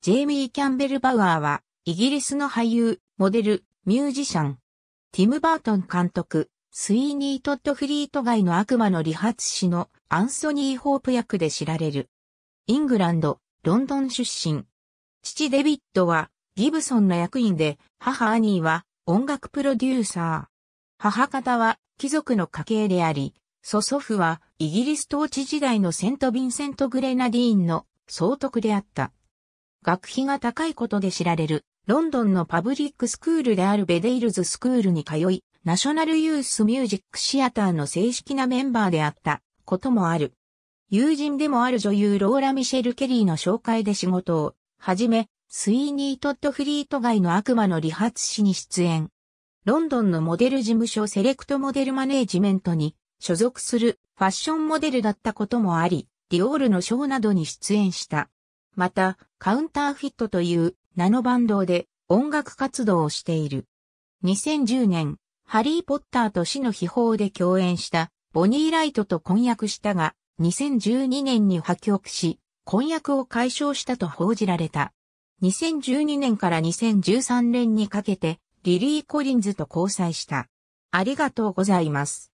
ジェイミー・キャンベル・バウアーは、イギリスの俳優、モデル、ミュージシャン。ティム・バートン監督、スイーニー・トッド・フリート街の悪魔の理髪師のアンソニー・ホープ役で知られる。イングランド、ロンドン出身。父デビッドは、ギブソンの役員で、母アニーは、音楽プロデューサー。母方は、貴族の家系であり、祖祖父は、イギリス統治時代のセント・ヴィンセント・グレナディーンの総督であった。学費が高いことで知られる、ロンドンのパブリックスクールであるベデイルズスクールに通い、ナショナルユースミュージックシアターの正式なメンバーであったこともある。友人でもある女優ローラ・ミシェル・ケリーの紹介で仕事を、はじめ、スイーニー・トッド・フリート街の悪魔の理髪師に出演。ロンドンのモデル事務所セレクトモデルマネージメントに所属するファッションモデルだったこともあり、ディオールのショーなどに出演した。また、カウンターフィットという名のバンドで音楽活動をしている。2010年、ハリー・ポッターと死の秘宝で共演したボニー・ライトと婚約したが、2012年に破局し、婚約を解消したと報じられた。2012年から2013年にかけて、リリー・コリンズと交際した。ありがとうございます。